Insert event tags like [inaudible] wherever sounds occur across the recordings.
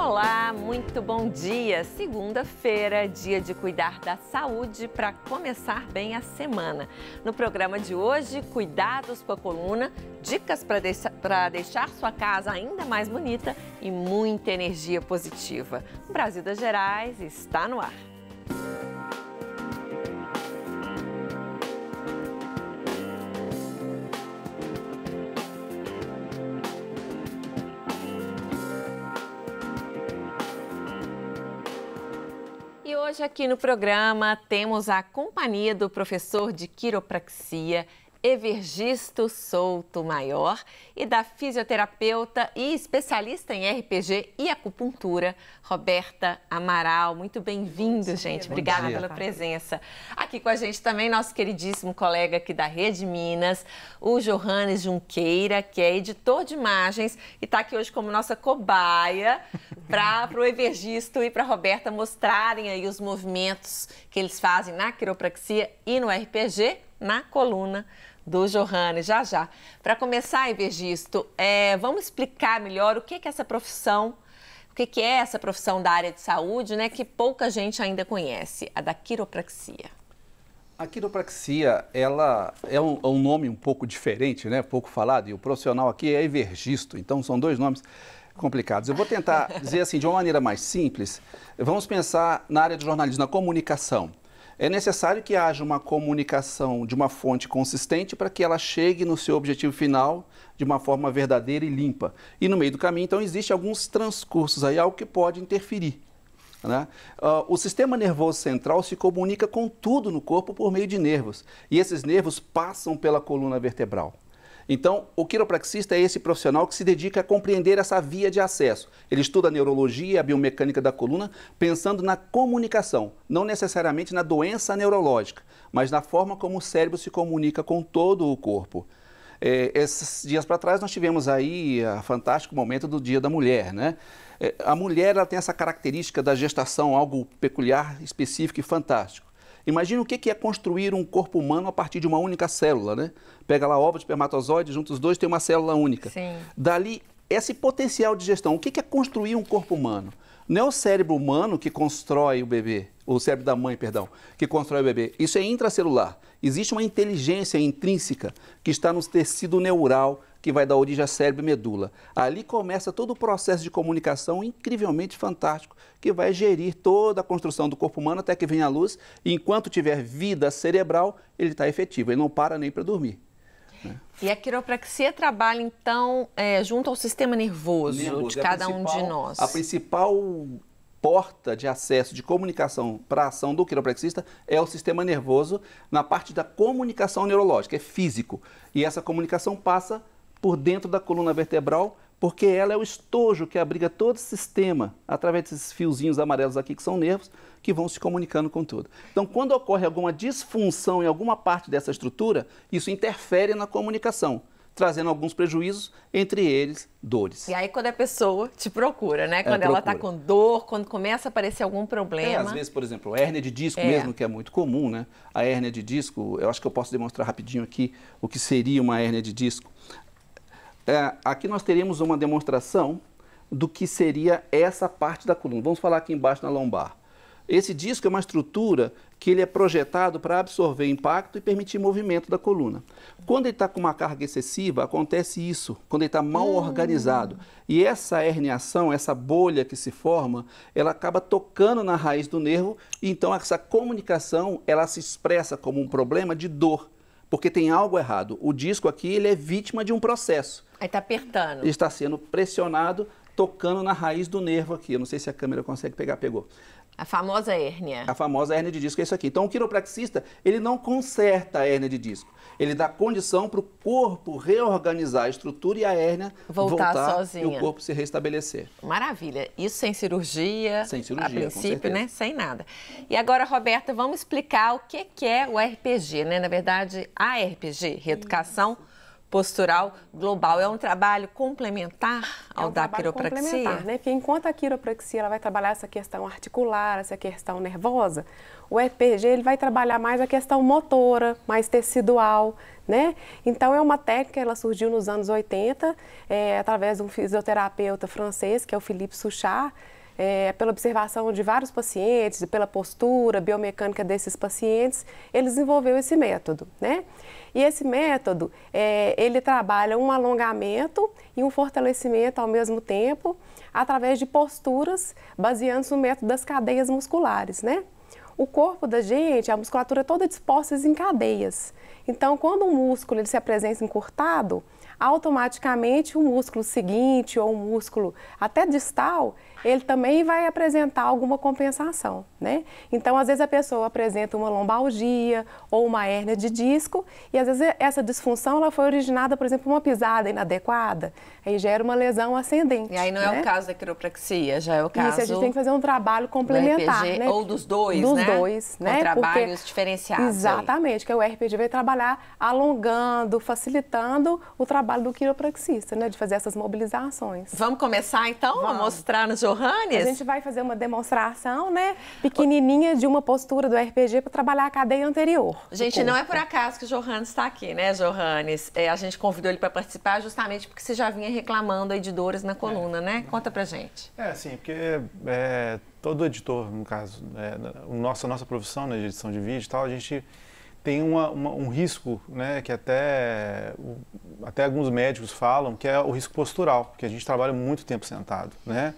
Olá, muito bom dia! Segunda-feira, dia de cuidar da saúde para começar bem a semana. No programa de hoje, cuidados com a coluna, dicas para deixar, deixar sua casa ainda mais bonita e muita energia positiva. O Brasil das Gerais está no ar. Hoje aqui no programa temos a companhia do professor de quiropraxia Evergisto Souto Maior e da fisioterapeuta e especialista em RPG e acupuntura, Roberta Amaral. Muito bem-vindo, gente. Obrigada pela presença. Aqui com a gente também nosso queridíssimo colega aqui da Rede Minas, o Johannes Junqueira, que é editor de imagens e está aqui hoje como nossa cobaia para o Evergisto e para Roberta mostrarem aí os movimentos que eles fazem na quiropraxia e no RPG na coluna do Johannes, já já. Para começar, Evergisto, é, vamos explicar melhor o que é, essa profissão, o que, que é essa profissão da área de saúde, né, que pouca gente ainda conhece, a da quiropraxia. A quiropraxia, ela é um, é um nome um pouco diferente, né, pouco falado, e o profissional aqui é Evergisto, então são dois nomes complicados. Eu vou tentar [laughs] dizer assim, de uma maneira mais simples, vamos pensar na área de jornalismo, na comunicação é necessário que haja uma comunicação de uma fonte consistente para que ela chegue no seu objetivo final de uma forma verdadeira e limpa. E no meio do caminho, então, existe alguns transcursos aí, algo que pode interferir. Né? Uh, o sistema nervoso central se comunica com tudo no corpo por meio de nervos. E esses nervos passam pela coluna vertebral. Então, o quiropraxista é esse profissional que se dedica a compreender essa via de acesso. Ele estuda a neurologia e a biomecânica da coluna pensando na comunicação, não necessariamente na doença neurológica, mas na forma como o cérebro se comunica com todo o corpo. É, esses dias para trás nós tivemos aí o ah, fantástico momento do Dia da Mulher, né? É, a mulher ela tem essa característica da gestação, algo peculiar, específico e fantástico. Imagina o que é construir um corpo humano a partir de uma única célula, né? Pega lá ovo de espermatozoide, junta os dois, tem uma célula única. Sim. Dali, esse potencial de gestão. O que é construir um corpo humano? Não é o cérebro humano que constrói o bebê, o cérebro da mãe, perdão, que constrói o bebê. Isso é intracelular. Existe uma inteligência intrínseca que está no tecido neural, que vai da origem à cérebro-medula. Ali começa todo o processo de comunicação incrivelmente fantástico, que vai gerir toda a construção do corpo humano até que venha a luz. E enquanto tiver vida cerebral, ele está efetivo, ele não para nem para dormir. Né? E a quiropraxia trabalha, então, é, junto ao sistema nervoso, nervoso. de é cada um de nós. A principal porta de acesso de comunicação para a ação do quiropraxista é o sistema nervoso na parte da comunicação neurológica, é físico. E essa comunicação passa por dentro da coluna vertebral, porque ela é o estojo que abriga todo o sistema, através desses fiozinhos amarelos aqui que são nervos, que vão se comunicando com tudo. Então, quando ocorre alguma disfunção em alguma parte dessa estrutura, isso interfere na comunicação trazendo alguns prejuízos, entre eles dores. E aí quando a pessoa te procura, né? É, quando é, ela está com dor, quando começa a aparecer algum problema. É, às vezes, por exemplo, a hérnia de disco é. mesmo, que é muito comum, né? A hérnia de disco, eu acho que eu posso demonstrar rapidinho aqui o que seria uma hérnia de disco. É, aqui nós teríamos uma demonstração do que seria essa parte da coluna. Vamos falar aqui embaixo na lombar. Esse disco é uma estrutura que ele é projetado para absorver impacto e permitir movimento da coluna. Quando ele está com uma carga excessiva, acontece isso, quando ele está mal hum. organizado. E essa herniação, essa bolha que se forma, ela acaba tocando na raiz do nervo, e então essa comunicação, ela se expressa como um problema de dor, porque tem algo errado. O disco aqui, ele é vítima de um processo. Aí está apertando. Está sendo pressionado, tocando na raiz do nervo aqui. Eu não sei se a câmera consegue pegar, pegou. A famosa hérnia. A famosa hérnia de disco é isso aqui. Então, o quiropraxista, ele não conserta a hérnia de disco. Ele dá condição para o corpo reorganizar a estrutura e a hérnia voltar, voltar sozinha. E o corpo se restabelecer. Maravilha. Isso sem cirurgia. Sem cirurgia, A princípio, né? Sem nada. E agora, Roberta, vamos explicar o que é o RPG, né? Na verdade, a RPG, Reeducação postural global. É um trabalho complementar ao é um da quiropraxia? Complementar, né? Porque enquanto a quiropraxia ela vai trabalhar essa questão articular, essa questão nervosa, o EPG ele vai trabalhar mais a questão motora, mais tecidual, né? Então é uma técnica, ela surgiu nos anos 80, é, através de um fisioterapeuta francês, que é o Philippe Suchard é, pela observação de vários pacientes, pela postura biomecânica desses pacientes, ele desenvolveu esse método, né? E esse método, é, ele trabalha um alongamento e um fortalecimento ao mesmo tempo, através de posturas baseando-se no método das cadeias musculares, né? O corpo da gente, a musculatura é toda é disposta em cadeias. Então, quando um músculo ele se apresenta encurtado, automaticamente o músculo seguinte ou o músculo até distal, ele também vai apresentar alguma compensação, né? Então, às vezes a pessoa apresenta uma lombalgia ou uma hérnia de disco e às vezes essa disfunção ela foi originada, por exemplo, por uma pisada inadequada, aí gera uma lesão ascendente. E aí não né? é o né? caso da quiropraxia, já é o caso. Isso, a gente tem que fazer um trabalho complementar, RPG, né? Ou dos dois, dos né? Dos dois, Com né? trabalhos Porque, diferenciados. Exatamente, aí. que o RPG vai trabalhar alongando, facilitando o trabalho do quiropraxista, né? De fazer essas mobilizações. Vamos começar então Vamos. a mostrar nos Johannes? A gente vai fazer uma demonstração, né? Pequenininha de uma postura do RPG para trabalhar a cadeia anterior. Gente, não é por acaso que o Johannes está aqui, né, Johannes? É, a gente convidou ele para participar justamente porque você já vinha reclamando aí de dores na coluna, é. né? Conta pra gente. É, assim, porque é, todo editor, no caso, é, né, nossa, nossa profissão né, de edição de vídeo e tal, a gente tem uma, uma, um risco né, que até, até alguns médicos falam, que é o risco postural, porque a gente trabalha muito tempo sentado, né?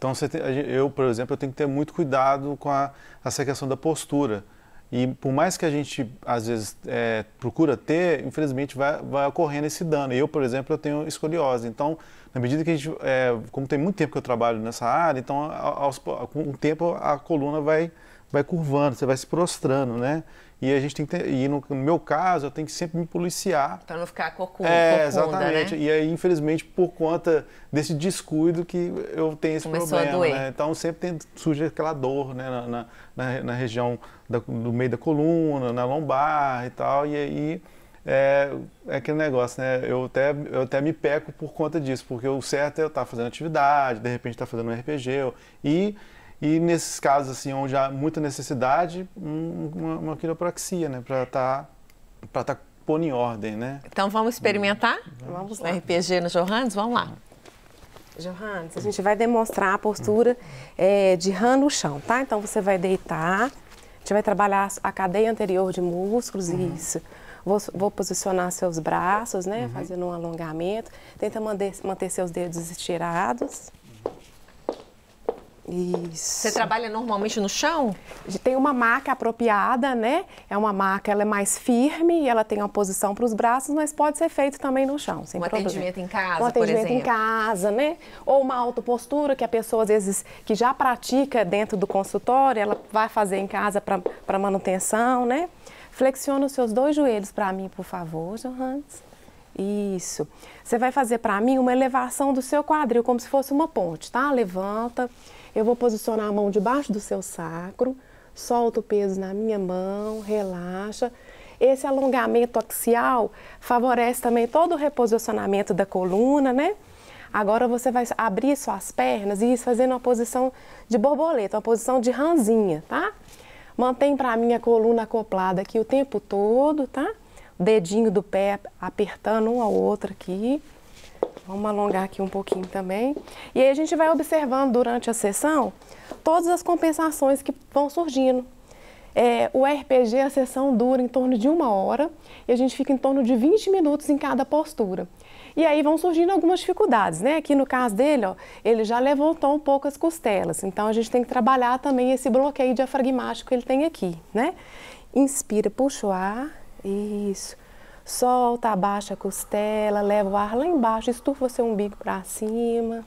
Então, tem, eu, por exemplo, eu tenho que ter muito cuidado com a, essa questão da postura. E por mais que a gente, às vezes, é, procura ter, infelizmente vai, vai ocorrendo esse dano. Eu, por exemplo, eu tenho escoliose. Então, na medida que a gente, é, como tem muito tempo que eu trabalho nessa área, então, aos, com o tempo, a coluna vai, vai curvando, você vai se prostrando, né? E a gente tem que ter, e no, no, meu caso, eu tenho que sempre me policiar. Para não ficar cocô é, exatamente. Né? E aí, infelizmente, por conta desse descuido que eu tenho esse Começou problema. Né? Então sempre tem, surge aquela dor né? na, na, na, na região da, do meio da coluna, na lombar e tal. E aí é, é aquele negócio, né? Eu até, eu até me peco por conta disso, porque o certo é eu estar tá fazendo atividade, de repente estar tá fazendo um RPG. Eu, e e nesses casos, assim, onde há muita necessidade, um, uma, uma, quiropraxia, né? Para estar tá, tá pondo em ordem, né? Então vamos experimentar? Vamos lá. RPG no Johannes? Vamos lá. Johannes, a gente vai demonstrar a postura é, de rã no chão, tá? Então você vai deitar, a gente vai trabalhar a cadeia anterior de músculos, uhum. isso. Vou, vou, posicionar seus braços, né? Uhum. Fazendo um alongamento. Tenta manter, manter seus dedos estirados. Uhum. Isso. Você trabalha normalmente no chão? Tem uma maca apropriada, né? É uma maca, ela é mais firme, e ela tem uma posição para os braços, mas pode ser feito também no chão, sem um problema. atendimento em casa, um atendimento por exemplo. em casa, né? Ou uma autopostura que a pessoa, às vezes, que já pratica dentro do consultório, ela vai fazer em casa para manutenção, né? Flexiona os seus dois joelhos para mim, por favor, Johannes. Isso. Você vai fazer para mim uma elevação do seu quadril, como se fosse uma ponte, tá? Levanta. Eu vou posicionar a mão debaixo do seu sacro, solta o peso na minha mão, relaxa. Esse alongamento axial favorece também todo o reposicionamento da coluna, né? Agora você vai abrir suas pernas e isso fazendo uma posição de borboleta, uma posição de ranzinha, tá? Mantém para mim a coluna acoplada aqui o tempo todo, tá? Dedinho do pé apertando um ao outro aqui. Vamos alongar aqui um pouquinho também. E aí a gente vai observando durante a sessão todas as compensações que vão surgindo. É, o RPG, a sessão dura em torno de uma hora e a gente fica em torno de 20 minutos em cada postura. E aí vão surgindo algumas dificuldades, né? Aqui no caso dele, ó, ele já levantou um pouco as costelas, então a gente tem que trabalhar também esse bloqueio diafragmático que ele tem aqui, né? Inspira, puxa o ar, isso. Solta, abaixa a costela, leva o ar lá embaixo, estufa o seu umbigo para cima.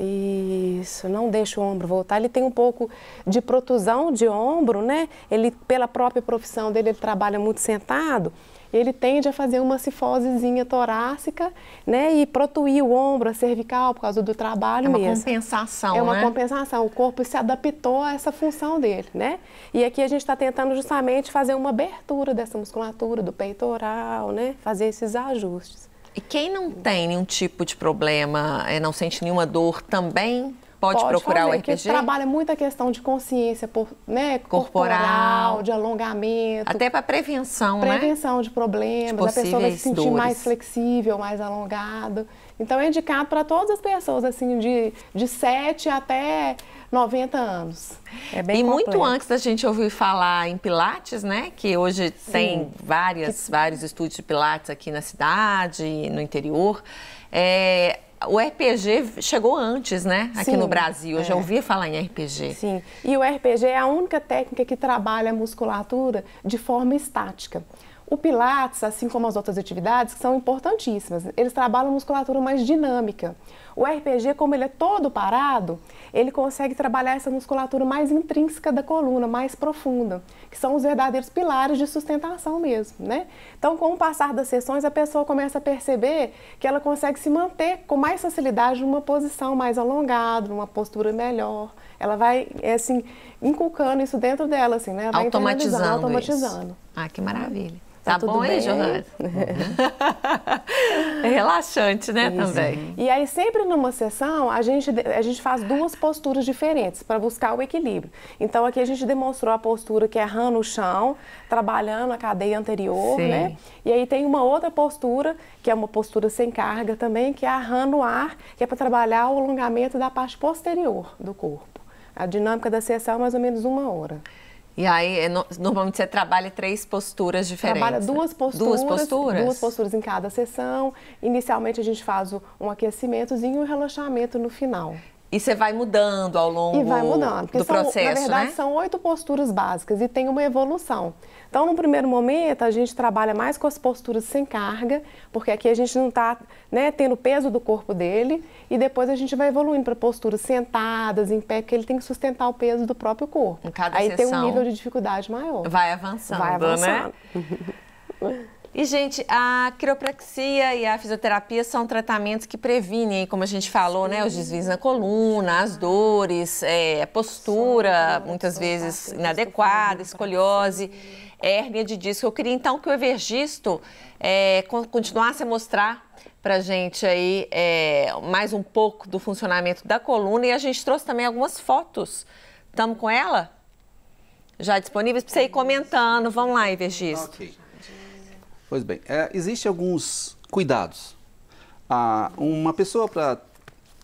Isso, não deixa o ombro voltar. Ele tem um pouco de protusão de ombro, né? Ele, pela própria profissão dele, ele trabalha muito sentado ele tende a fazer uma cifosezinha torácica, né? E protuir o ombro, a cervical, por causa do trabalho mesmo. É uma mesmo. compensação, É uma né? compensação. O corpo se adaptou a essa função dele, né? E aqui a gente está tentando justamente fazer uma abertura dessa musculatura, do peitoral, né? Fazer esses ajustes. E quem não tem nenhum tipo de problema, eh, não sente nenhuma dor, também pode, pode procurar fazer, o RPG? Porque trabalha muito a questão de consciência por, né, corporal, corporal, de alongamento. Até para prevenção, prevenção, né? Prevenção de problemas, de a pessoa vai se sentir dores. mais flexível, mais alongado. Então é indicado para todas as pessoas, assim, de, de 7 até 90 anos. É bem E completo. muito antes da gente ouvir falar em Pilates, né? Que hoje tem várias, que... vários estúdios de Pilates aqui na cidade, no interior. É, o RPG chegou antes, né? Aqui Sim, no Brasil, eu é. já ouvi falar em RPG. Sim, e o RPG é a única técnica que trabalha a musculatura de forma estática. O Pilates, assim como as outras atividades, são importantíssimas. Eles trabalham musculatura mais dinâmica. O RPG, como ele é todo parado, ele consegue trabalhar essa musculatura mais intrínseca da coluna, mais profunda, que são os verdadeiros pilares de sustentação mesmo, né? Então, com o passar das sessões, a pessoa começa a perceber que ela consegue se manter com mais facilidade numa posição mais alongada, numa postura melhor. Ela vai, é assim, inculcando isso dentro dela, assim, né? Vai automatizando. Automatizando. Ah, que maravilha. Tá, tá bom bem. aí, Johanna? Uhum. [laughs] é relaxante, né, Isso. também. E aí, sempre numa sessão, a gente, a gente faz duas posturas diferentes para buscar o equilíbrio. Então, aqui a gente demonstrou a postura que é rã no chão, trabalhando a cadeia anterior, Sim. né? E aí tem uma outra postura, que é uma postura sem carga também, que é a rã no ar, que é para trabalhar o alongamento da parte posterior do corpo. A dinâmica da sessão é mais ou menos uma hora. E aí, é normalmente você trabalha três posturas diferentes. Trabalha duas posturas, duas posturas. Duas posturas em cada sessão. Inicialmente a gente faz um aquecimentozinho e um relaxamento no final. E você vai mudando ao longo e vai mudando, do são, processo, Na verdade, né? são oito posturas básicas e tem uma evolução. Então, no primeiro momento, a gente trabalha mais com as posturas sem carga, porque aqui a gente não está né, tendo peso do corpo dele, e depois a gente vai evoluindo para posturas sentadas, em pé, porque ele tem que sustentar o peso do próprio corpo. Aí tem um nível de dificuldade maior. Vai avançando, vai né? avançando. né? [laughs] E, gente, a quiropraxia e a fisioterapia são tratamentos que previnem, como a gente falou, Sim. né? Os desvios na coluna, as dores, é, postura, Sim. muitas Sim. vezes inadequada, escoliose, hérnia de disco. Eu queria, então, que o Evergisto é, continuasse a mostrar para gente aí é, mais um pouco do funcionamento da coluna e a gente trouxe também algumas fotos. Estamos com ela? Já disponíveis para você ir comentando. Vamos lá, Evergisto. Okay. Pois bem, é, existem alguns cuidados. Ah, uma pessoa para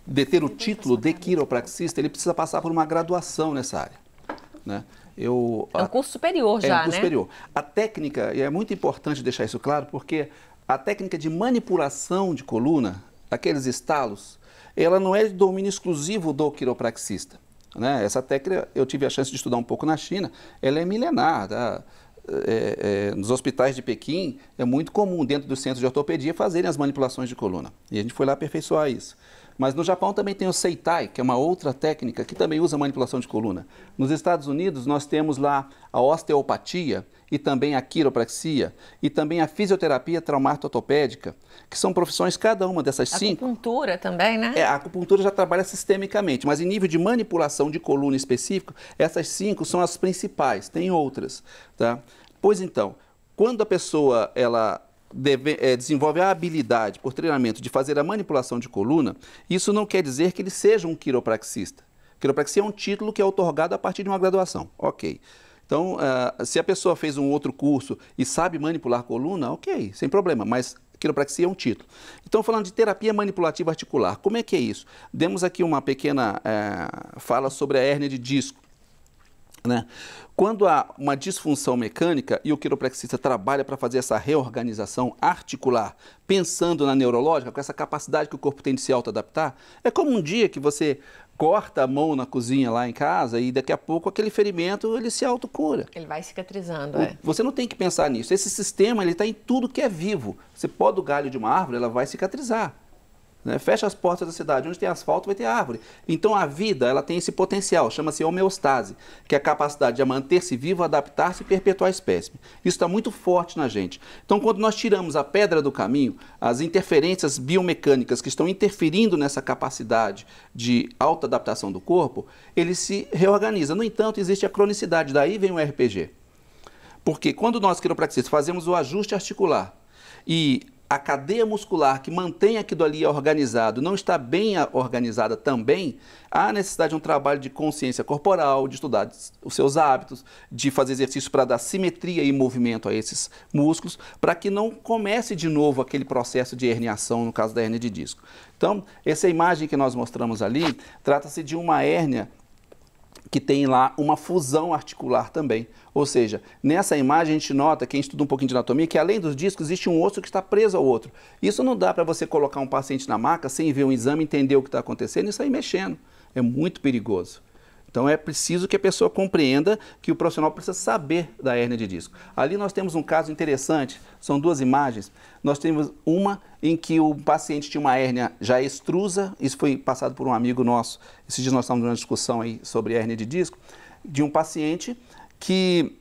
deter o título de quiropraxista, ele precisa passar por uma graduação nessa área. Né? Eu, é um curso superior já, é um curso né? superior. A técnica, e é muito importante deixar isso claro, porque a técnica de manipulação de coluna, aqueles estalos, ela não é de domínio exclusivo do quiropraxista. Né? Essa técnica, eu tive a chance de estudar um pouco na China, ela é milenar. Tá? é, é, nos hospitais de Pequim, é muito comum dentro do centro de ortopedia fazerem as manipulações de coluna. E a gente foi lá aperfeiçoar isso. Mas no Japão também tem o Seitai, que é uma outra técnica que também usa manipulação de coluna. Nos Estados Unidos nós temos lá a osteopatia e também a quiropraxia e também a fisioterapia traumatotopédica, que são profissões cada uma dessas cinco. A Acupuntura também, né? É, a acupuntura já trabalha sistemicamente, mas em nível de manipulação de coluna específico, essas cinco são as principais, tem outras, tá? Pois então, quando a pessoa ela deve, é, desenvolve a habilidade por treinamento de fazer a manipulação de coluna, isso não quer dizer que ele seja um quiropraxista. Quiropraxia é um título que é otorgado a partir de uma graduação. Ok. Então, uh, se a pessoa fez um outro curso e sabe manipular coluna, ok, sem problema, mas quiropraxia é um título. Então, falando de terapia manipulativa articular, como é que é isso? Demos aqui uma pequena uh, fala sobre a hérnia de disco. Né? Quando há uma disfunção mecânica e o quiropraxista trabalha para fazer essa reorganização articular, pensando na neurológica, com essa capacidade que o corpo tem de se autoadaptar, é como um dia que você corta a mão na cozinha lá em casa e daqui a pouco aquele ferimento ele se autocura. Ele vai cicatrizando, o, é. Você não tem que pensar nisso. Esse sistema ele está em tudo que é vivo. Você pode o galho de uma árvore, ela vai cicatrizar. Né? Fecha as portas da cidade. Onde tem asfalto, vai ter árvore. Então a vida ela tem esse potencial, chama-se homeostase, que é a capacidade de manter-se vivo, adaptar-se e perpetuar a espécie. Isso está muito forte na gente. Então, quando nós tiramos a pedra do caminho, as interferências biomecânicas que estão interferindo nessa capacidade de alta adaptação do corpo, ele se reorganiza. No entanto, existe a cronicidade, daí vem o RPG. Porque quando nós, quiropraxistas, fazemos o ajuste articular e a cadeia muscular que mantém aquilo ali organizado não está bem organizada também, há necessidade de um trabalho de consciência corporal, de estudar os seus hábitos, de fazer exercícios para dar simetria e movimento a esses músculos, para que não comece de novo aquele processo de herniação, no caso da hernia de disco. Então, essa imagem que nós mostramos ali, trata-se de uma hérnia que tem lá uma fusão articular também. Ou seja, nessa imagem a gente nota, quem estuda um pouquinho de anatomia, que além dos discos existe um osso que está preso ao outro. Isso não dá para você colocar um paciente na maca sem ver um exame, entender o que está acontecendo e sair mexendo. É muito perigoso. Então é preciso que a pessoa compreenda que o profissional precisa saber da hérnia de disco. Ali nós temos um caso interessante, são duas imagens. Nós temos uma em que o paciente tinha uma hérnia já extrusa, isso foi passado por um amigo nosso. Esses dias nós estávamos numa discussão aí sobre hérnia de disco, de um paciente que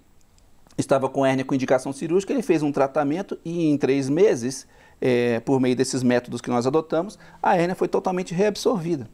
estava com hérnia com indicação cirúrgica, ele fez um tratamento e em três meses, é, por meio desses métodos que nós adotamos, a hérnia foi totalmente reabsorvida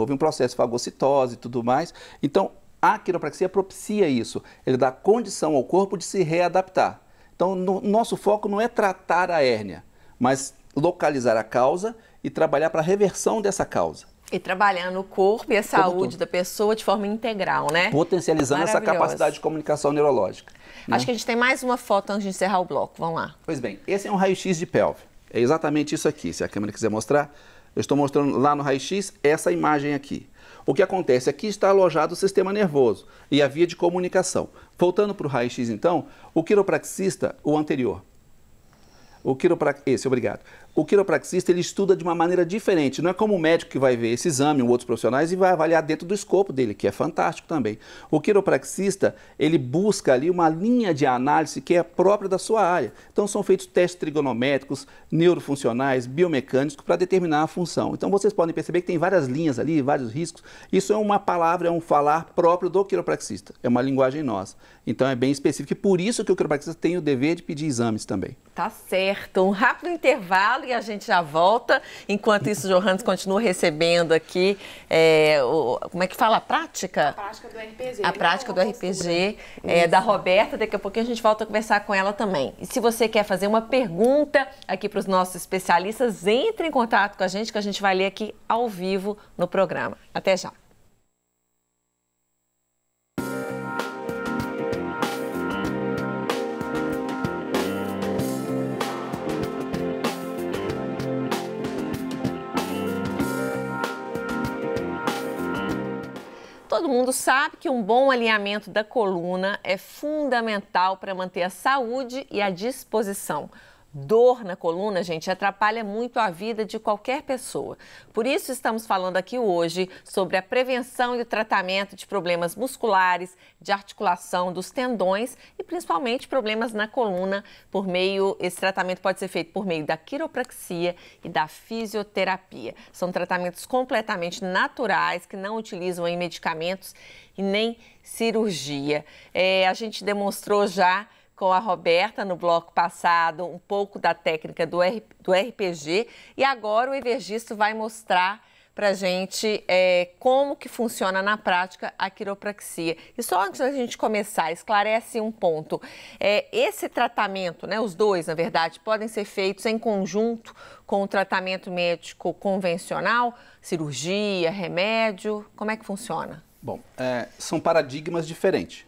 houve um processo de fagocitose e tudo mais. Então, a quiropraxia propicia isso, ele dá condição ao corpo de se readaptar. Então, no, nosso foco não é tratar a hérnia, mas localizar a causa e trabalhar para a reversão dessa causa. E trabalhando o corpo e a saúde da pessoa de forma integral, né? Potencializando essa capacidade de comunicação neurológica. Né? Acho que a gente tem mais uma foto antes de encerrar o bloco. Vamos lá. Pois bem, esse é um raio-x de pelve. É exatamente isso aqui. Se a câmera quiser mostrar, eu estou mostrando lá no raio-x essa imagem aqui. O que acontece? Aqui está alojado o sistema nervoso e a via de comunicação. Voltando para o raio-x, então, o quiropraxista, o anterior. O quiropraxista, esse, obrigado o quiropraxista ele estuda de uma maneira diferente. Não é como o médico que vai ver esse exame ou outros profissionais e vai avaliar dentro do escopo dele, que é fantástico também. O quiropraxista ele busca ali uma linha de análise que é própria da sua área. Então são feitos testes trigonométricos, neurofuncionais, biomecânicos para determinar a função. Então vocês podem perceber que tem várias linhas ali, vários riscos. Isso é uma palavra, é um falar próprio do quiropraxista. É uma linguagem nossa. Então é bem específico e por isso que o quiropraxista tem o dever de pedir exames também. Tá certo. Um rápido intervalo e a gente já volta. Enquanto isso, o Johannes continua recebendo aqui, é, o, como é que fala? A prática? A prática do RPG. A prática do RPG é, da Roberta. Daqui a pouquinho a gente volta a conversar com ela também. E se você quer fazer uma pergunta aqui para os nossos especialistas, entre em contato com a gente que a gente vai ler aqui ao vivo no programa. Até já. Todo mundo sabe que um bom alinhamento da coluna é fundamental para manter a saúde e a disposição. Dor na coluna, gente, atrapalha muito a vida de qualquer pessoa. Por isso, estamos falando aqui hoje sobre a prevenção e o tratamento de problemas musculares, de articulação dos tendões e principalmente problemas na coluna. Por meio, esse tratamento pode ser feito por meio da quiropraxia e da fisioterapia. São tratamentos completamente naturais que não utilizam em medicamentos e nem cirurgia. É, a gente demonstrou já com a Roberta no bloco passado um pouco da técnica do, R, do RPG e agora o Evergisto vai mostrar para gente é, como que funciona na prática a quiropraxia. E só antes da gente começar, esclarece um ponto. É, esse tratamento, né, os dois, na verdade, podem ser feitos em conjunto com o tratamento médico convencional, cirurgia, remédio, como é que funciona? Bom, é, são paradigmas diferentes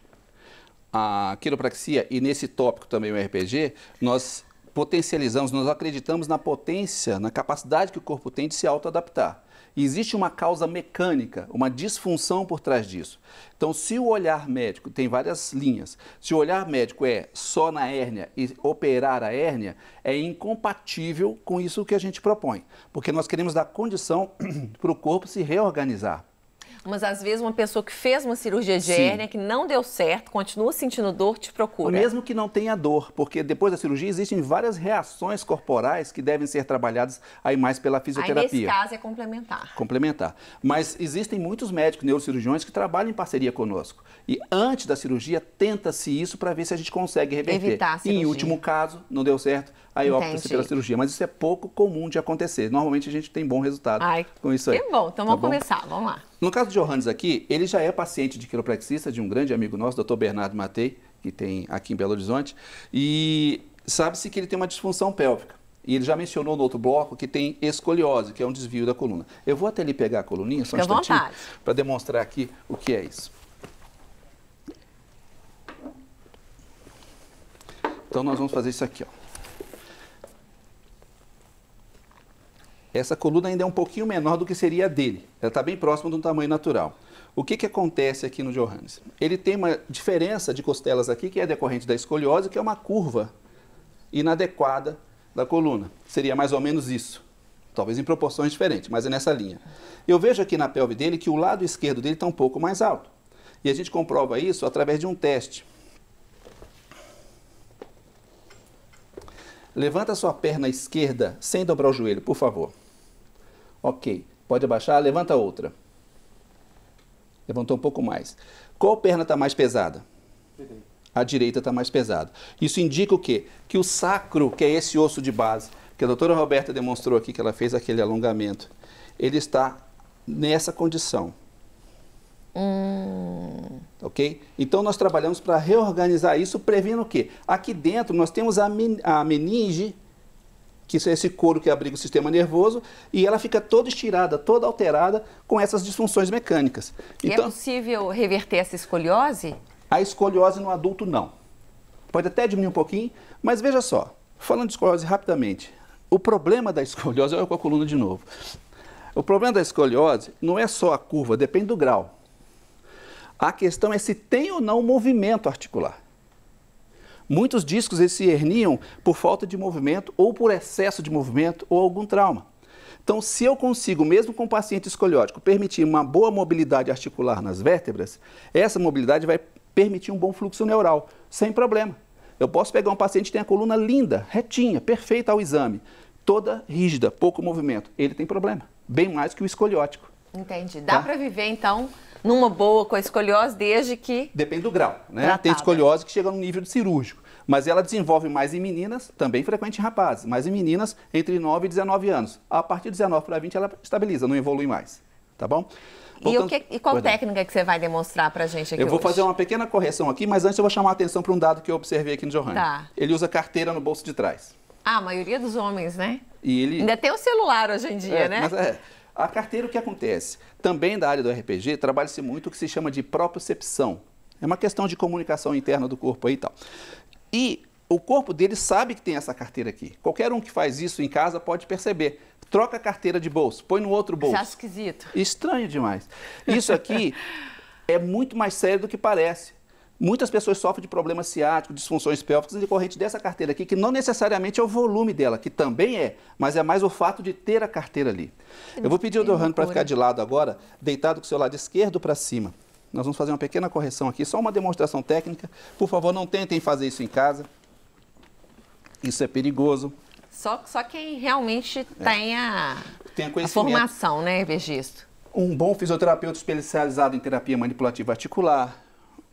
a quiropraxia e nesse tópico também o RPG, nós potencializamos, nós acreditamos na potência, na capacidade que o corpo tem de se autoadaptar. existe uma causa mecânica, uma disfunção por trás disso. Então, se o olhar médico tem várias linhas, se o olhar médico é só na hérnia e operar a hérnia, é incompatível com isso que a gente propõe, porque nós queremos dar condição [clears throat] para o corpo se reorganizar. Mas às vezes uma pessoa que fez uma cirurgia de hérnia, que não deu certo, continua sentindo dor, te procura. Mesmo que não tenha dor, porque depois da cirurgia existem várias reações corporais que devem ser trabalhadas aí mais pela fisioterapia. Aí nesse caso é complementar. Complementar. Mas existem muitos médicos neurocirurgiões que trabalham em parceria conosco. E antes da cirurgia, tenta-se isso para ver se a gente consegue reverter. Evitar a cirurgia. em último caso, não deu certo, aí Entendi. opta-se pela cirurgia. Mas isso é pouco comum de acontecer. Normalmente a gente tem bom resultado Ai, com isso aí. Que bom, então tá vamos bom? começar, vamos lá. No caso de Johannes aqui, ele já é paciente de quiropraxista de um grande amigo nosso, Dr. Bernardo Matei, que tem aqui em Belo Horizonte, e sabe-se que ele tem uma disfunção pélvica. E ele já mencionou no outro bloco que tem escoliose, que é um desvio da coluna. Eu vou até ele pegar a coluninha, só um instantinho, para demonstrar aqui o que é isso. Então nós vamos fazer isso aqui, ó. essa coluna ainda é um pouquinho menor do que seria a dele. Ela está bem próxima do tamanho natural. O que, que acontece aqui no Johannes? Ele tem uma diferença de costelas aqui que é decorrente da escoliose, que é uma curva inadequada da coluna. Seria mais ou menos isso. Talvez em proporções diferentes, mas é nessa linha. Eu vejo aqui na pelve dele que o lado esquerdo dele está um pouco mais alto. E a gente comprova isso através de um teste. Levanta sua perna esquerda sem dobrar o joelho, por favor. Ok, pode abaixar, levanta outra. Levantou um pouco mais. Qual perna está mais pesada? A direita está mais pesada. Isso indica o quê? Que o sacro, que é esse osso de base, que a doutora Roberta demonstrou aqui, que ela fez aquele alongamento, ele está nessa condição. Hum. Ok? Então nós trabalhamos para reorganizar isso, prevendo o quê? Aqui dentro nós temos a, men a meninge que é esse couro que abriga o sistema nervoso, e ela fica toda estirada, toda alterada com essas disfunções mecânicas. E é então, é possível reverter essa escoliose? A escoliose no adulto não. Pode até diminuir um pouquinho, mas veja só, falando de escoliose rapidamente, o problema da escoliose, olha com a coluna de novo. O problema da escoliose não é só a curva, depende do grau. A questão é se tem ou não movimento articular. Muitos discos eles se herniam por falta de movimento ou por excesso de movimento ou algum trauma. Então, se eu consigo, mesmo com o paciente escoliótico, permitir uma boa mobilidade articular nas vértebras, essa mobilidade vai permitir um bom fluxo neural, sem problema. Eu posso pegar um paciente que tem a coluna linda, retinha, perfeita ao exame, toda rígida, pouco movimento. Ele tem problema, bem mais que o escoliótico. Entendi. Dá tá? para viver, então, numa boa com a escoliose desde que. Depende do grau, né? Tratada. Tem escoliose que chega no nível de cirúrgico. Mas ela desenvolve mais em meninas, também frequente em rapazes, mas em meninas entre 9 e 19 anos. A partir de 19 para 20 ela estabiliza, não evolui mais. Tá bom? Voltando... E, que, e, qual Perdão. É. técnica que você vai demonstrar para gente aqui Eu vou hoje? fazer uma pequena correção aqui, mas antes eu vou chamar a atenção para um dado que eu observei aqui no Johan. Tá. Ele usa carteira no bolso de trás. Ah, a maioria dos homens, né? E ele... Ainda tem o celular hoje em dia, é, né? Mas é. A carteira, o que acontece? Também da área do RPG, trabalha-se muito o que se chama de propriocepção. É uma questão de comunicação interna do corpo aí e tal. E o corpo dele sabe que tem essa carteira aqui. Qualquer um que faz isso em casa pode perceber. Troca a carteira de bolso, põe no outro bolso. Já esquisito. Estranho demais. Isso aqui [laughs] é muito mais sério do que parece. Muitas pessoas sofrem de problemas ciáticos, disfunções pélvicas decorrente dessa carteira aqui, que não necessariamente é o volume dela, que também é, mas é mais o fato de ter a carteira ali. Eu vou pedir o Dohan para ficar de lado agora, deitado com o seu lado esquerdo para cima. Nós vamos fazer uma pequena correção aqui, só uma demonstração técnica. Por favor, não tentem fazer isso em casa. Isso é perigoso. Só, só quem realmente é. tem a, formação, né, Vergisto? Um bom fisioterapeuta especializado em terapia manipulativa articular,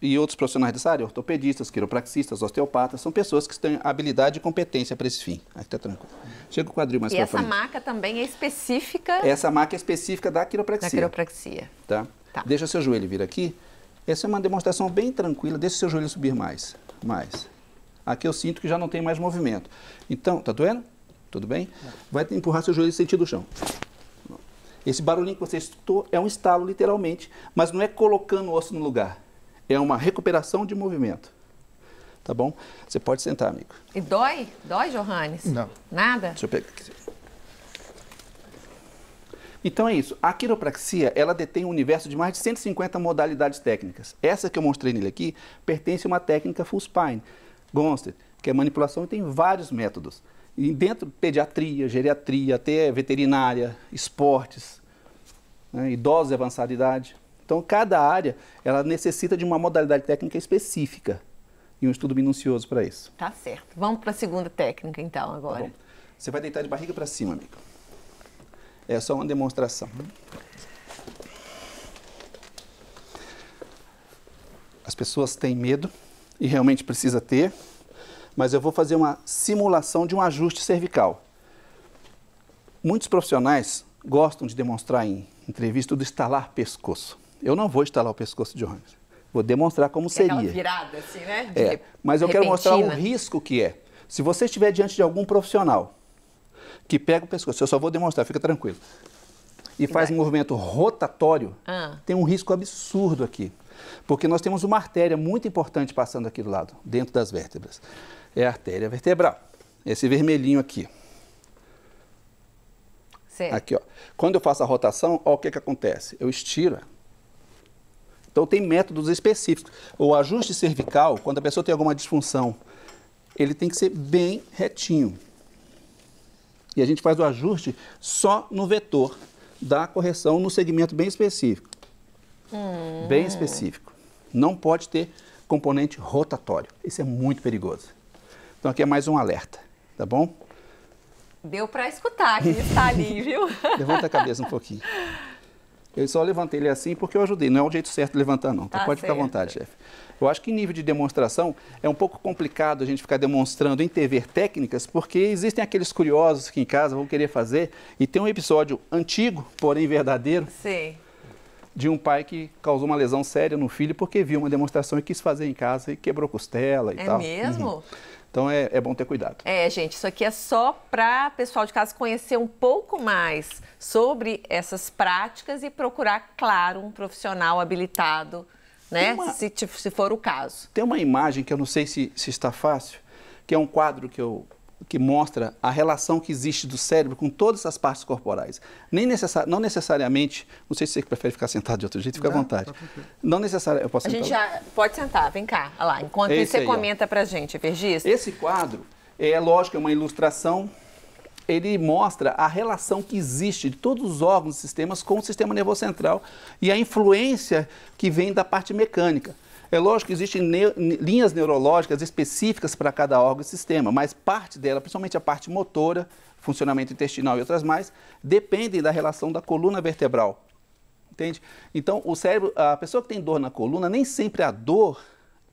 e outros profissionais dessa área, ortopedistas, quiropraxistas, osteopatas, são pessoas que têm habilidade e competência para esse fim. Aqui está tranquilo. Chega o quadril mais e para frente. E essa maca também é específica? Essa maca é específica da quiropraxia. Da quiropraxia. Tá? tá. Deixa seu joelho vir aqui. Essa é uma demonstração bem tranquila. Deixa seu joelho subir mais. Mais. Aqui eu sinto que já não tem mais movimento. Então, tá doendo? Tudo bem? Vai empurrar seu joelho sentido o chão. Esse barulhinho que você escutou é um estalo, literalmente, mas não é colocando o osso no lugar é uma recuperação de movimento. Tá bom? Você pode sentar, amigo. E dói? Dói, Johannes? Não. Nada? Deixa eu pegar aqui. Então é isso. A quiropraxia, ela detém um universo de mais de 150 modalidades técnicas. Essa que eu mostrei nele aqui pertence a uma técnica full spine, Gonstead, que é manipulação e tem vários métodos. E dentro pediatria, geriatria, até veterinária, esportes, né, idosos de avançada idade. Então, cada área ela necessita de uma modalidade técnica específica e um estudo minucioso para isso. Tá certo. Vamos para a segunda técnica, então, agora. Tá Você vai deitar de barriga para cima, amigo. É só uma demonstração. As pessoas têm medo e realmente precisa ter, mas eu vou fazer uma simulação de um ajuste cervical. Muitos profissionais gostam de demonstrar em entrevista o estalar pescoço. Eu não vou estalar o pescoço de Holmes. Vou demonstrar como seria. Aquela virada, assim, né? De é, mas eu quero mostrar o risco que é. Se você estiver diante de algum profissional que pega o pescoço, eu só vou demonstrar, fica tranquilo, e, e faz vai. um movimento rotatório, ah. tem um risco absurdo aqui. Porque nós temos uma artéria muito importante passando aqui do lado, dentro das vértebras. É a artéria vertebral. Esse vermelhinho aqui. Certo. Aqui, ó. Quando eu faço a rotação, ó, o que, que acontece? Eu estiro então, tem métodos específicos. O ajuste cervical, quando a pessoa tem alguma disfunção, ele tem que ser bem retinho. E a gente faz o ajuste só no vetor da correção, no segmento bem específico. Hum. Bem específico. Não pode ter componente rotatório. Isso é muito perigoso. Então, aqui é mais um alerta, tá bom? Deu para escutar quem está ali, viu? [laughs] Levanta a cabeça um pouquinho. [laughs] Eu só levantei ele assim porque eu ajudei. Não é o jeito certo de levantar, não. Tá, tá pode certo. ficar à vontade, chefe. Eu acho que em nível de demonstração é um pouco complicado a gente ficar demonstrando em TV técnicas, porque existem aqueles curiosos que em casa vão querer fazer. E tem um episódio antigo, porém verdadeiro, Sim. de um pai que causou uma lesão séria no filho porque viu uma demonstração e quis fazer em casa e quebrou costela e é tal. É mesmo? Uhum. Então é, é bom ter cuidado. É, gente, isso aqui é só para pessoal de casa conhecer um pouco mais sobre essas práticas e procurar, claro, um profissional habilitado, né? Uma... Se, se for o caso. Tem uma imagem que eu não sei se, se está fácil, que é um quadro que eu que mostra a relação que existe do cérebro com todas as partes corporais. Nem necessar, não necessariamente, não sei se você prefere ficar [laughs] sentado de outro jeito, fica não, à vontade. Tá não necessariamente, eu posso a sentar. A gente já pode sentar, vem cá, lá, enquanto Esse você aí, comenta para a gente, Vergis. Esse quadro é lógico, é uma ilustração ele mostra a relação que existe de todos os órgãos e sistemas com o sistema nervoso central e a influência que vem da parte mecânica. É lógico que existem ne linhas neurológicas específicas para cada órgão e sistema, mas parte dela, principalmente a parte motora, funcionamento intestinal e outras mais, dependem da relação da coluna vertebral. Entende? Então, o cérebro, a pessoa que tem dor na coluna, nem sempre a dor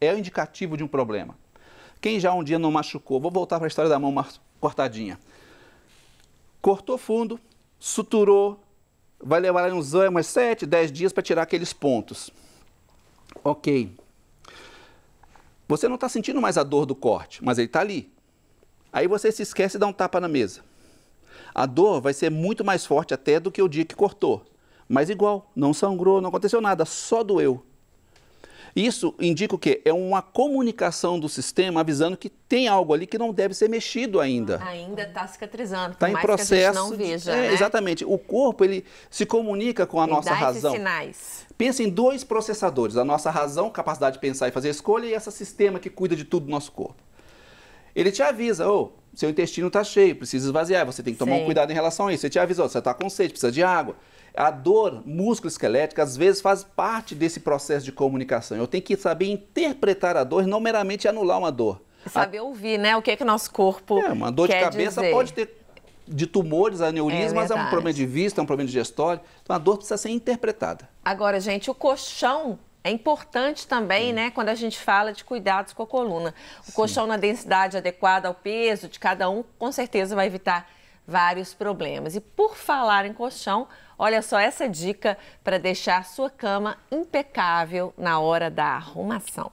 é o indicativo de um problema. Quem já um dia não machucou, vou voltar para a história da mão cortadinha. Cortou fundo, suturou, vai levar uns umas 7, 10 dias para tirar aqueles pontos. Ok. Você não está sentindo mais a dor do corte, mas ele está ali. Aí você se esquece e dá um tapa na mesa. A dor vai ser muito mais forte até do que o dia que cortou. Mas igual, não sangrou, não aconteceu nada, só doeu. Isso indica o quê? É uma comunicação do sistema avisando que tem algo ali que não deve ser mexido ainda. Ainda está cicatrizando, está em processo. não veja, é, né? Exatamente. O corpo ele se comunica com a nossa dá razão. Esses sinais. Pensa em dois processadores: a nossa razão, capacidade de pensar e fazer escolha, e esse sistema que cuida de tudo do nosso corpo. Ele te avisa, ô, oh, seu intestino está cheio, precisa esvaziar, você tem que tomar Sim. um cuidado em relação a isso. Ele te avisa, oh, você está com sede, precisa de água. A dor músculo-esquelética às vezes faz parte desse processo de comunicação. Eu tenho que saber interpretar a dor e não meramente anular uma dor. Saber a... ouvir, né? O que é que nosso corpo. É, uma dor de cabeça dizer. pode ter de tumores, aneurismas, é, é um problema de vista, é um problema digestório. Então a dor precisa ser interpretada. Agora, gente, o colchão é importante também, Sim. né, quando a gente fala de cuidados com a coluna. O Sim. colchão na densidade adequada ao peso de cada um, com certeza vai evitar vários problemas. E por falar em colchão, Olha só essa dica para deixar sua cama impecável na hora da arrumação.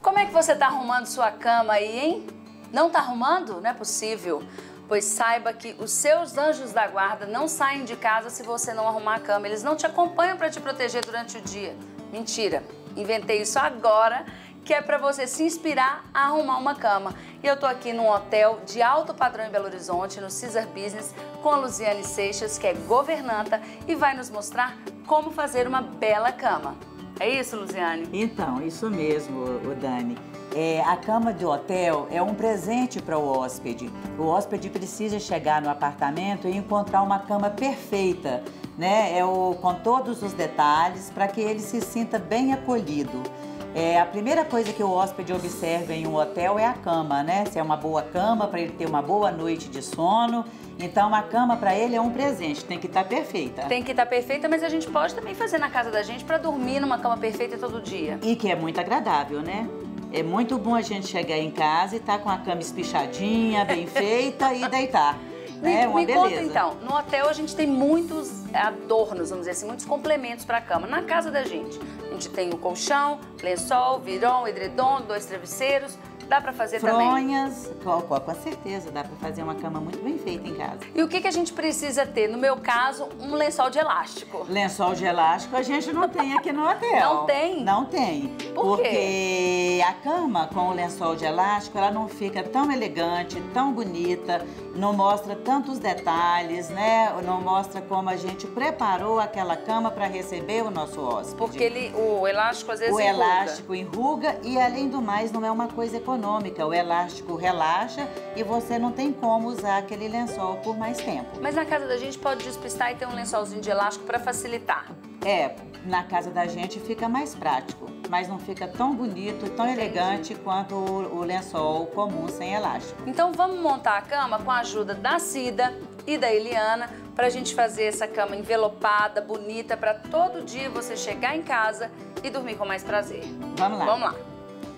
Como é que você está arrumando sua cama aí, hein? Não está arrumando? Não é possível. Pois saiba que os seus anjos da guarda não saem de casa se você não arrumar a cama. Eles não te acompanham para te proteger durante o dia. Mentira. Inventei isso agora que é para você se inspirar a arrumar uma cama. E eu estou aqui num hotel de alto padrão em Belo Horizonte, no Caesar Business, com a Luziane Seixas, que é governanta e vai nos mostrar como fazer uma bela cama. É isso, Luziane? Então, isso mesmo, o Dani. É, a cama de hotel é um presente para o hóspede. O hóspede precisa chegar no apartamento e encontrar uma cama perfeita né? É o, com todos os detalhes para que ele se sinta bem acolhido. É, a primeira coisa que o hóspede observa em um hotel é a cama, né? Se é uma boa cama para ele ter uma boa noite de sono. Então, a cama para ele é um presente, tem que estar tá perfeita. Tem que estar tá perfeita, mas a gente pode também fazer na casa da gente para dormir numa cama perfeita todo dia. E que é muito agradável, né? É muito bom a gente chegar em casa e estar tá com a cama espichadinha, bem [laughs] feita e deitar. Me, é uma me beleza. conta então, no hotel a gente tem muitos adornos, vamos dizer assim, muitos complementos para a cama. Na casa da gente, a gente tem o colchão, lençol, virão, edredom, dois travesseiros. Dá para fazer Fronhas, também? Fronhas, com certeza, dá para fazer uma cama muito bem feita em casa. E o que, que a gente precisa ter? No meu caso, um lençol de elástico. Lençol de elástico a gente não tem aqui no hotel. Não tem? Não tem. Por porque quê? a cama com o lençol de elástico, ela não fica tão elegante, tão bonita, não mostra tantos detalhes, né? Não mostra como a gente preparou aquela cama para receber o nosso hóspede. Porque ele, o elástico às vezes O enruga. elástico enruga e além do mais não é uma coisa econômica o elástico relaxa e você não tem como usar aquele lençol por mais tempo. Mas na casa da gente pode despistar e ter um lençolzinho de elástico para facilitar. É, na casa da gente fica mais prático, mas não fica tão bonito, tão Entendi. elegante quanto o, o lençol comum sem elástico. Então vamos montar a cama com a ajuda da Cida e da Eliana para a gente fazer essa cama envelopada, bonita, para todo dia você chegar em casa e dormir com mais prazer. Vamos lá. Vamos lá.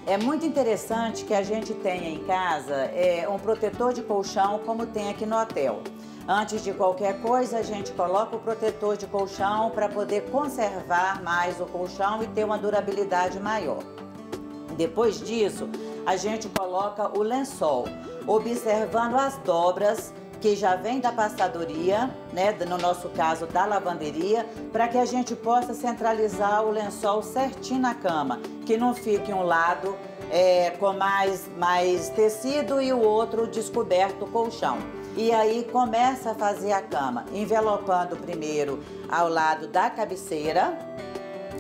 É muito interessante que a gente tenha em casa é, um protetor de colchão como tem aqui no hotel. Antes de qualquer coisa, a gente coloca o protetor de colchão para poder conservar mais o colchão e ter uma durabilidade maior. Depois disso, a gente coloca o lençol, observando as dobras que já vem da passadoria, né, no nosso caso da lavanderia, para que a gente possa centralizar o lençol certinho na cama, que não fique um lado é, com mais, mais tecido e o outro descoberto o colchão. E aí começa a fazer a cama, envelopando primeiro ao lado da cabeceira,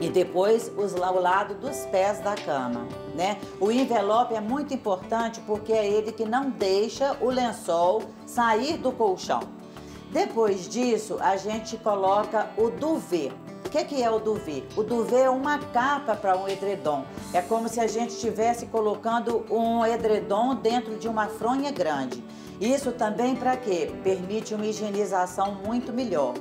e depois os, o lado dos pés da cama, né? O envelope é muito importante porque é ele que não deixa o lençol sair do colchão. Depois disso, a gente coloca o duvet. O que, é que é o duvet? O duvet é uma capa para um edredom. É como se a gente estivesse colocando um edredom dentro de uma fronha grande. Isso também para quê? Permite uma higienização muito melhor.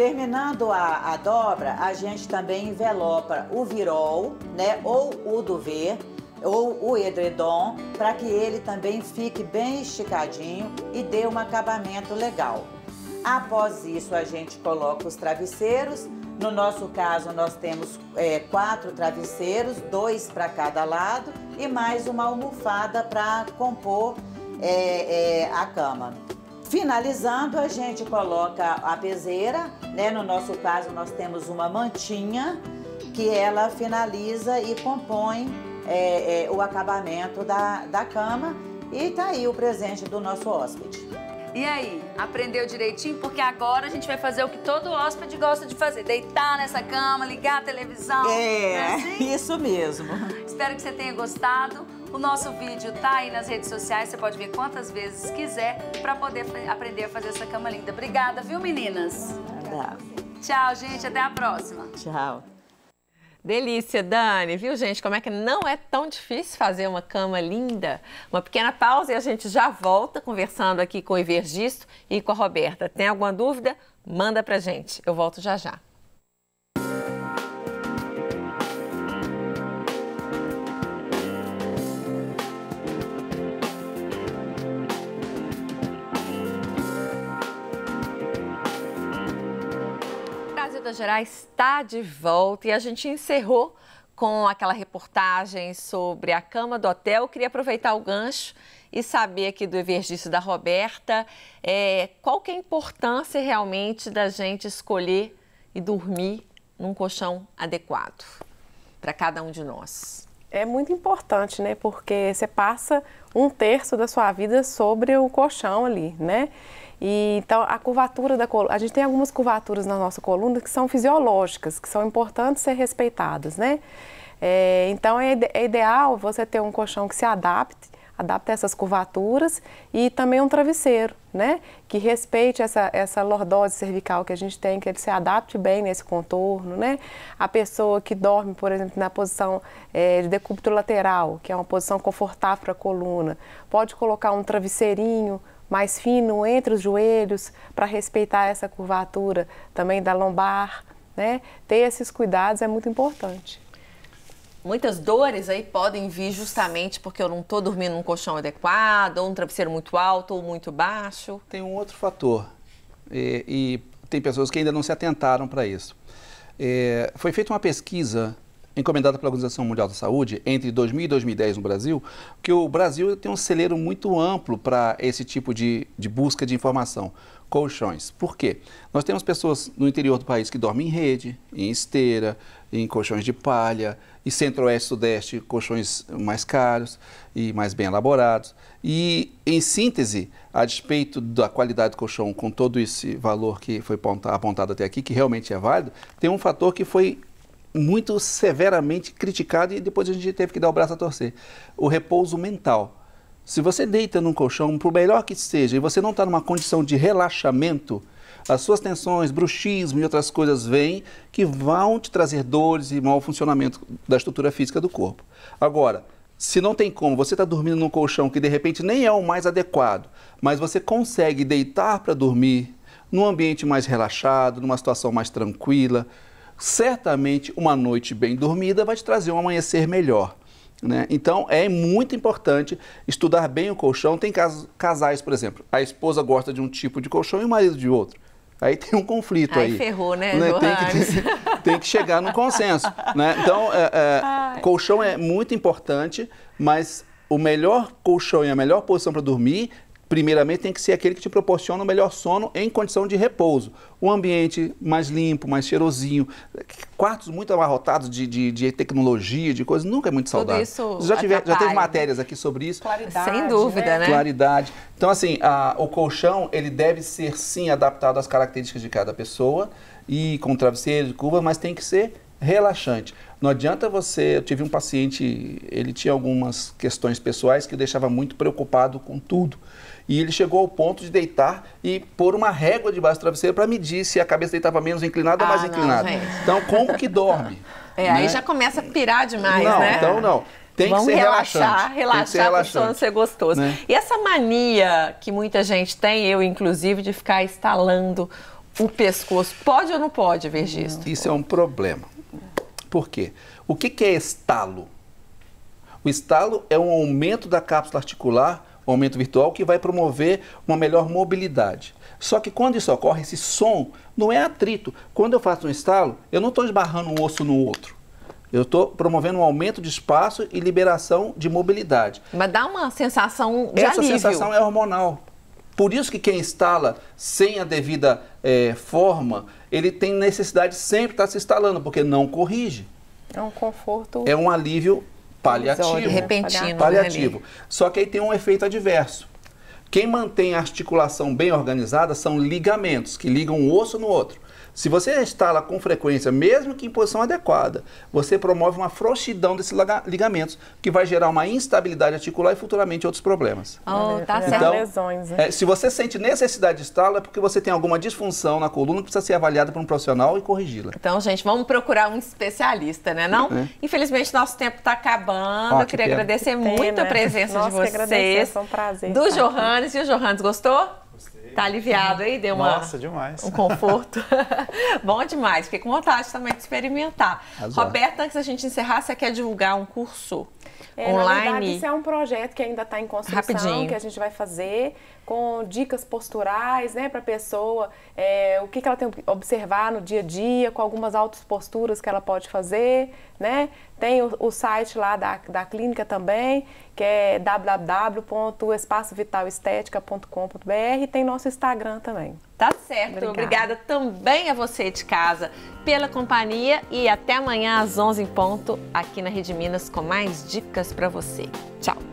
Terminando a, a dobra, a gente também envelopa o virol, né? Ou o duvet ou o edredom para que ele também fique bem esticadinho e dê um acabamento legal. Após isso, a gente coloca os travesseiros. No nosso caso, nós temos é, quatro travesseiros, dois para cada lado e mais uma almofada para compor é, é, a cama. Finalizando, a gente coloca a peseira, né? No nosso caso, nós temos uma mantinha que ela finaliza e compõe é, é, o acabamento da, da cama. E tá aí o presente do nosso hóspede. E aí, aprendeu direitinho? Porque agora a gente vai fazer o que todo hóspede gosta de fazer: deitar nessa cama, ligar a televisão. É, é [laughs] assim? isso mesmo. Espero que você tenha gostado. O nosso vídeo tá aí nas redes sociais, você pode ver quantas vezes quiser para poder aprender a fazer essa cama linda. Obrigada, viu meninas? Tá. Tchau, gente, até a próxima. Tchau. Delícia, Dani, viu gente como é que não é tão difícil fazer uma cama linda? Uma pequena pausa e a gente já volta conversando aqui com o Ivergisto e com a Roberta. Tem alguma dúvida? Manda pra gente, eu volto já já. Minas Geral está de volta e a gente encerrou com aquela reportagem sobre a cama do hotel. Eu queria aproveitar o gancho e saber aqui do Evergício da Roberta é, qual que é a importância realmente da gente escolher e dormir num colchão adequado para cada um de nós. É muito importante, né? Porque você passa um terço da sua vida sobre o colchão ali, né? E, então, a curvatura da coluna, a gente tem algumas curvaturas na nossa coluna que são fisiológicas, que são importantes ser respeitadas, né? É, então, é, é ideal você ter um colchão que se adapte adapte essas curvaturas e também um travesseiro, né? Que respeite essa, essa lordose cervical que a gente tem, que ele se adapte bem nesse contorno, né? A pessoa que dorme, por exemplo, na posição é, de decúbito lateral, que é uma posição confortável para a coluna, pode colocar um travesseirinho, mais fino entre os joelhos para respeitar essa curvatura também da lombar, né? Ter esses cuidados é muito importante. Muitas dores aí podem vir justamente porque eu não estou dormindo num colchão adequado, ou um travesseiro muito alto ou muito baixo. Tem um outro fator, e, e tem pessoas que ainda não se atentaram para isso. É, foi feita uma pesquisa encomendada pela Organização Mundial da Saúde entre 2000 e 2010 no Brasil, que o Brasil tem um celeiro muito amplo para esse tipo de, de busca de informação colchões. Por quê? Nós temos pessoas no interior do país que dormem em rede, em esteira, em colchões de palha, e centro-oeste, sudeste, colchões mais caros e mais bem elaborados. E, em síntese, a despeito da qualidade do colchão, com todo esse valor que foi apontado até aqui, que realmente é válido, tem um fator que foi muito severamente criticado e depois a gente teve que dar o braço a torcer. O repouso mental. Se você deita num colchão, por melhor que seja, e você não está numa condição de relaxamento, as suas tensões, bruxismo e outras coisas vêm que vão te trazer dores e mau funcionamento da estrutura física do corpo. Agora, se não tem como, você está dormindo num colchão que de repente nem é o mais adequado, mas você consegue deitar para dormir num ambiente mais relaxado, numa situação mais tranquila, certamente uma noite bem dormida vai te trazer um amanhecer melhor. Né? Então é muito importante estudar bem o colchão. Tem casos, casais, por exemplo, a esposa gosta de um tipo de colchão e o marido de outro. Aí tem um conflito aí. Aí ferrou, né? né? Tem, que, tem, tem, que, chegar no consenso. Né? Então, é, é, colchão é muito importante, mas o melhor colchão e a melhor posição para dormir primeiramente tem que ser aquele que te proporciona o melhor sono em condição de repouso. Um ambiente mais limpo, mais cheirosinho. Quartos muito amarrotados de, de, de tecnologia, de coisas, nunca é muito saudável. Tudo isso já, tive, já teve matérias aqui sobre isso. Claridade, Sem né? dúvida, né? Claridade. Então, assim, a, o colchão, ele deve ser, sim, adaptado às características de cada pessoa. E com travesseiro, curva, mas tem que ser relaxante. Não adianta você. Eu tive um paciente, ele tinha algumas questões pessoais que deixava muito preocupado com tudo. E ele chegou ao ponto de deitar e pôr uma régua debaixo do travesseiro para medir se a cabeça estava menos inclinada ah, ou mais não, inclinada. Gente. Então, como que dorme? [laughs] É, né? aí já começa a pirar demais, não, né? Então, não. Tem Vamos que ser relaxar, relaxar, relaxar para o sono ser gostoso. Né? E essa mania que muita gente tem, eu inclusive, de ficar estalando o pescoço, pode ou não pode, Vergisto? Isso é um problema. Por quê? O que, que é estalo? O estalo é um aumento da cápsula articular, um aumento virtual, que vai promover uma melhor mobilidade. Só que quando isso ocorre, esse som não é atrito. Quando eu faço um estalo, eu não estou esbarrando um osso no outro. Eu estou promovendo um aumento de espaço e liberação de mobilidade. Mas dá uma sensação de Essa alívio. sensação é hormonal. Por isso que quem instala sem a devida é, forma, ele tem necessidade sempre de tá estar se instalando, porque não corrige. É um conforto. É um alívio paliativo. Né? Repentino. Né, paliativo. Só que aí tem um efeito adverso. Quem mantém a articulação bem organizada são ligamentos que ligam um osso no outro. Se você instala com frequência, mesmo que em posição adequada, você promove uma frouxidão desses ligamentos, que vai gerar uma instabilidade articular e futuramente outros problemas. Oh, tá é, certo. Então, lesões, né? é, se você sente necessidade de instalo, é porque você tem alguma disfunção na coluna que precisa ser avaliada por um profissional e corrigi-la. Então, gente, vamos procurar um especialista, né não? É. Infelizmente, nosso tempo está acabando. Ó, Eu queria que agradecer muito tem, a presença de vocês. Que agradecer, foi um prazer. Do Johan Johannes, viu, Johannes? Gostou? Gostei. Tá aliviado aí? Deu uma, Nossa, demais. um conforto. [laughs] Bom demais, fiquei com vontade também de experimentar. Azul. Roberta, antes da gente encerrar, você quer divulgar um curso? É, online. Na verdade, isso é um projeto que ainda está em construção, Rapidinho. que a gente vai fazer com dicas posturais né, para a pessoa, é, o que, que ela tem que observar no dia a dia, com algumas altas posturas que ela pode fazer. Né? Tem o, o site lá da, da clínica também, que é www.espaçovitalestetica.com.br e tem nosso Instagram também. Tá certo. Obrigada. Obrigada também a você de casa pela companhia e até amanhã às 11 em ponto aqui na Rede Minas com mais dicas para você. Tchau.